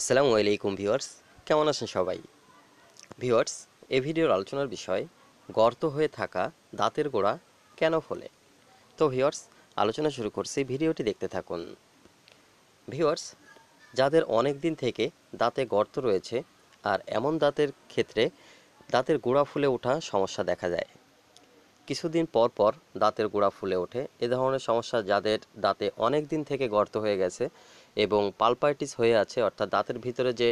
আসসালামু আলাইকুম ভিউয়ার্স কেমন আছেন সবাই ভিউয়ার্স এ ভিডিওর আলোচনার বিষয় গর্ত হয়ে থাকা দাঁতের গোড়া কেন ফোলে তো ভিউয়ার্স আলোচনা শুরু করছি ভিডিওটি দেখতে থাকুন ভিউয়ার্স যাদের অনেক দিন থেকে দাঁতে গর্ত রয়েছে আর এমন দাঁতের ক্ষেত্রে দাঁতের গোড়া ফুলে ওঠা সমস্যা দেখা যায় কিছুদিন পর পর দাঁতের গোড়া ফুলে ওঠে এ ধরনের সমস্যা যাদের দাঁতে অনেক দিন থেকে গর্ত হয়ে গেছে এবং পালপাইটিস হয়ে আছে অর্থাৎ দাঁতের ভিতরে যে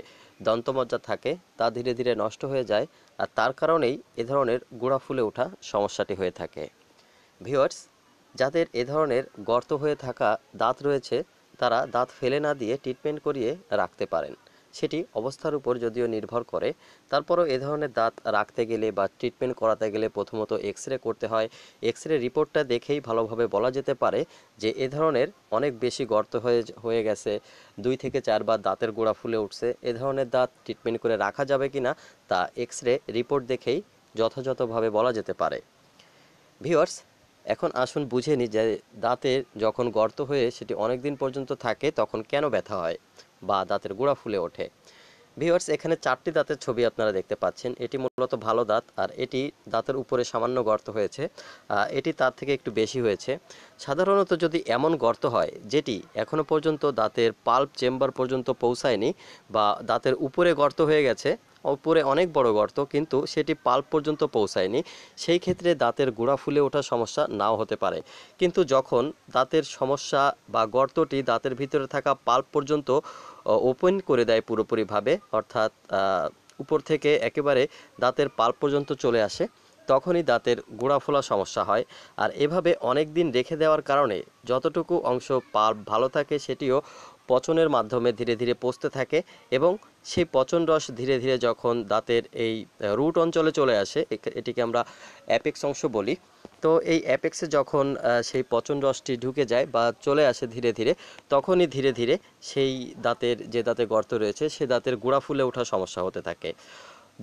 দন্তমজ্জা থাকে তা ধীরে ধীরে নষ্ট হয়ে যায় আর তার কারণেই এ ধরনের গোড়া ফুলে ওঠা সমস্যাটি হয়ে থাকে ভিওয়ার্স যাদের এ ধরনের গর্ত হয়ে থাকা দাঁত রয়েছে তারা দাঁত ফেলে না দিয়ে ট্রিটমেন্ট করিয়ে রাখতে পারেন সেটি অবস্থার উপর যদিও নির্ভর করে তারপরও এ ধরনের দাঁত রাখতে গেলে বা ট্রিটমেন্ট করাতে গেলে প্রথমত এক্স রে করতে হয় এক্স রে রিপোর্টটা দেখেই ভালোভাবে বলা যেতে পারে যে এ ধরনের অনেক বেশি গর্ত হয়ে হয়ে গেছে দুই থেকে চারবার দাঁতের গোড়া ফুলে উঠছে এ ধরনের দাঁত ট্রিটমেন্ট করে রাখা যাবে কি না তা এক্স রে রিপোর্ট দেখেই যথাযথভাবে বলা যেতে পারে ভিওর্স এখন আসুন বুঝে নিই যে দাঁতের যখন গর্ত হয়ে সেটি অনেক দিন পর্যন্ত থাকে তখন কেন ব্যথা হয় বা দাঁতের গোড়া ফুলে ওঠে ভিওয়ার্স এখানে চারটি দাঁতের ছবি আপনারা দেখতে পাচ্ছেন এটি মূলত ভালো দাঁত আর এটি দাঁতের উপরে সামান্য গর্ত হয়েছে এটি তার থেকে একটু বেশি হয়েছে সাধারণত যদি এমন গর্ত হয় যেটি এখনও পর্যন্ত দাঁতের পাল্প চেম্বার পর্যন্ত পৌঁছায়নি বা দাঁতের উপরে গর্ত হয়ে গেছে উপরে অনেক বড় গর্ত কিন্তু সেটি পাল্প পর্যন্ত পৌঁছায়নি সেই ক্ষেত্রে দাঁতের গোড়া ফুলে ওঠার সমস্যা নাও হতে পারে কিন্তু যখন দাঁতের সমস্যা বা গর্তটি দাঁতের ভিতরে থাকা পাল্প পর্যন্ত ওপেন করে দেয় পুরোপুরিভাবে অর্থাৎ উপর থেকে একেবারে দাঁতের পাল পর্যন্ত চলে আসে তখনই দাঁতের গোড়া ফোলা সমস্যা হয় আর এভাবে অনেক দিন রেখে দেওয়ার কারণে যতটুকু অংশ পাল ভালো থাকে সেটিও পচনের মাধ্যমে ধীরে ধীরে পচতে থাকে এবং সেই পচন রস ধীরে ধীরে যখন দাঁতের এই রুট অঞ্চলে চলে আসে এটিকে আমরা অ্যাপেক্স অংশ বলি তো এই অ্যাপেক্সে যখন সেই পচন রসটি ঢুকে যায় বা চলে আসে ধীরে ধীরে তখনই ধীরে ধীরে সেই দাঁতের যে দাঁতে গর্ত রয়েছে সে দাঁতের গোড়া ফুলে ওঠা সমস্যা হতে থাকে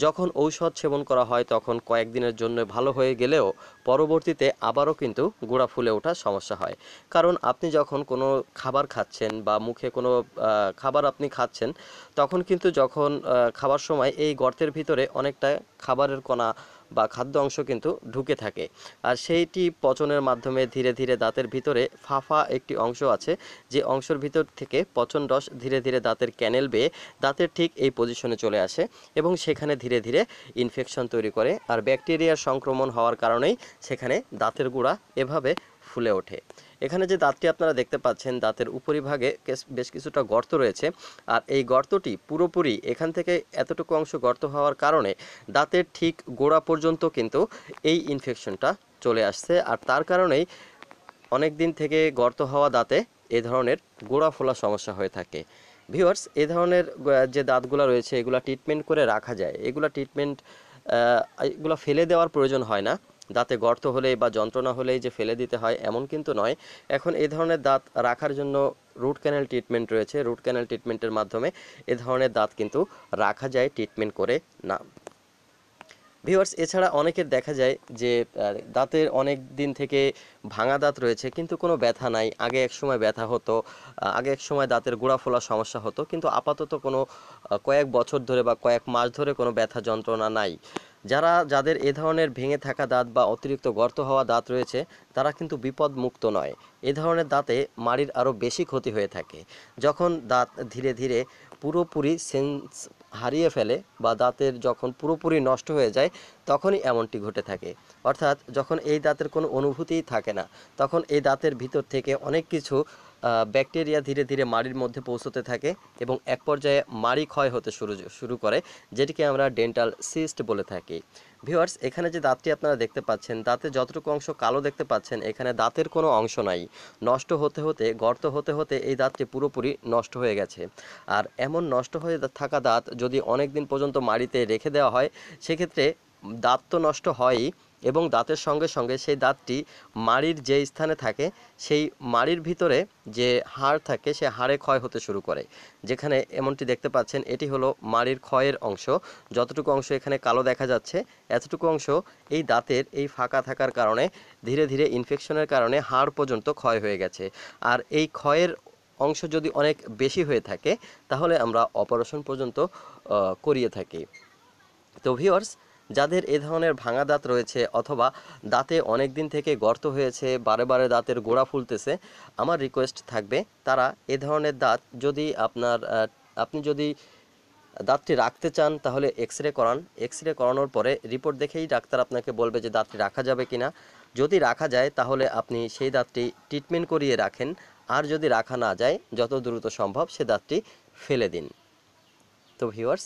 যখন ঔষধ সেবন করা হয় তখন কয়েকদিনের জন্য ভালো হয়ে গেলেও পরবর্তীতে আবারও কিন্তু গোড়া ফুলে ওঠার সমস্যা হয় কারণ আপনি যখন কোনো খাবার খাচ্ছেন বা মুখে কোনো খাবার আপনি খাচ্ছেন তখন কিন্তু যখন খাবার সময় এই গর্তের ভিতরে অনেকটা খাবারের কণা বা খাদ্য অংশ কিন্তু ঢুকে থাকে আর সেইটি পচনের মাধ্যমে ধীরে ধীরে দাঁতের ভিতরে ফাফা একটি অংশ আছে যে অংশের ভিতর থেকে পচন রস ধীরে ধীরে দাঁতের ক্যানেল বেয়ে দাঁতের ঠিক এই পজিশনে চলে আসে এবং সেখানে ধীরে ধীরে ইনফেকশন তৈরি করে আর ব্যাকটেরিয়ার সংক্রমণ হওয়ার কারণেই সেখানে দাঁতের গুঁড়া এভাবে ফুলে ওঠে এখানে যে দাঁতটি আপনারা দেখতে পাচ্ছেন দাঁতের উপরিভাগে বেশ কিছুটা গর্ত রয়েছে আর এই গর্তটি পুরোপুরি এখান থেকে এতটুকু অংশ গর্ত হওয়ার কারণে দাঁতের ঠিক গোড়া পর্যন্ত কিন্তু এই ইনফেকশনটা চলে আসছে আর তার কারণেই অনেক দিন থেকে গর্ত হওয়া দাঁতে এ ধরনের গোড়া ফোলা সমস্যা হয়ে থাকে ভিওয়ার্স এ ধরনের যে দাঁতগুলো রয়েছে এগুলো ট্রিটমেন্ট করে রাখা যায় এগুলো ট্রিটমেন্ট এগুলো ফেলে দেওয়ার প্রয়োজন হয় না দাঁতে গর্ত হলেই বা যন্ত্রণা হলেই যে ফেলে দিতে হয় এমন কিন্তু নয় এখন এই ধরনের দাঁত রাখার জন্য রুট ক্যানেল ট্রিটমেন্ট রয়েছে রুট ক্যানেল ট্রিটমেন্টের মাধ্যমে এ ধরনের দাঁত কিন্তু রাখা যায় ট্রিটমেন্ট করে না ভিউয়ার্স এছাড়া অনেকের দেখা যায় যে দাঁতের অনেক দিন থেকে ভাঙা দাঁত রয়েছে কিন্তু কোনো ব্যথা নাই আগে এক সময় ব্যথা হতো আগে এক সময় দাঁতের গোড়া ফোলার সমস্যা হতো কিন্তু আপাতত কোনো কয়েক বছর ধরে বা কয়েক মাস ধরে কোনো ব্যথা যন্ত্রণা নাই যারা যাদের এ ধরনের ভেঙে থাকা দাঁত বা অতিরিক্ত গর্ত হওয়া দাঁত রয়েছে তারা কিন্তু বিপদ মুক্ত নয় এ ধরনের দাঁতে মাড়ির আরও বেশি ক্ষতি হয়ে থাকে যখন দাঁত ধীরে ধীরে পুরোপুরি সেন্স হারিয়ে ফেলে বা দাঁতের যখন পুরোপুরি নষ্ট হয়ে যায় তখনই এমনটি ঘটে থাকে অর্থাৎ যখন এই দাঁতের কোনো অনুভূতিই থাকে না তখন এই দাঁতের ভিতর থেকে অনেক কিছু ব্যাকটেরিয়া ধীরে ধীরে মাড়ির মধ্যে পৌঁছতে থাকে এবং এক পর্যায়ে মাড়ি ক্ষয় হতে শুরু শুরু করে যেটিকে আমরা ডেন্টাল সিস্ট বলে থাকি ভিওয়ার্স এখানে যে দাঁতটি আপনারা দেখতে পাচ্ছেন দাঁতে যতটুকু অংশ কালো দেখতে পাচ্ছেন এখানে দাঁতের কোনো অংশ নাই নষ্ট হতে হতে গর্ত হতে হতে এই দাঁতটি পুরোপুরি নষ্ট হয়ে গেছে আর এমন নষ্ট হয়ে থাকা দাঁত যদি অনেক দিন পর্যন্ত মাড়িতে রেখে দেওয়া হয় সেক্ষেত্রে দাঁত তো নষ্ট হয়ই এবং দাঁতের সঙ্গে সঙ্গে সেই দাঁতটি মাড়ির যে স্থানে থাকে সেই মাড়ির ভিতরে যে হাড় থাকে সে হাড়ে ক্ষয় হতে শুরু করে যেখানে এমনটি দেখতে পাচ্ছেন এটি হলো মাড়ির ক্ষয়ের অংশ যতটুকু অংশ এখানে কালো দেখা যাচ্ছে এতটুকু অংশ এই দাঁতের এই ফাঁকা থাকার কারণে ধীরে ধীরে ইনফেকশনের কারণে হাড় পর্যন্ত ক্ষয় হয়ে গেছে আর এই ক্ষয়ের অংশ যদি অনেক বেশি হয়ে থাকে তাহলে আমরা অপারেশন পর্যন্ত করিয়ে থাকি তো ভিওর্স যাদের এ ধরনের ভাঙা দাঁত রয়েছে অথবা দাঁতে অনেক দিন থেকে গর্ত হয়েছে বারে বারে দাঁতের গোড়া ফুলতেছে আমার রিকোয়েস্ট থাকবে তারা এ ধরনের দাঁত যদি আপনার আপনি যদি দাঁতটি রাখতে চান তাহলে এক্স রে করান এক্স রে করানোর পরে রিপোর্ট দেখেই ডাক্তার আপনাকে বলবে যে দাঁতটি রাখা যাবে কি না যদি রাখা যায় তাহলে আপনি সেই দাঁতটি ট্রিটমেন্ট করিয়ে রাখেন আর যদি রাখা না যায় যত দ্রুত সম্ভব সে দাঁতটি ফেলে দিন তো ভিউয়ার্স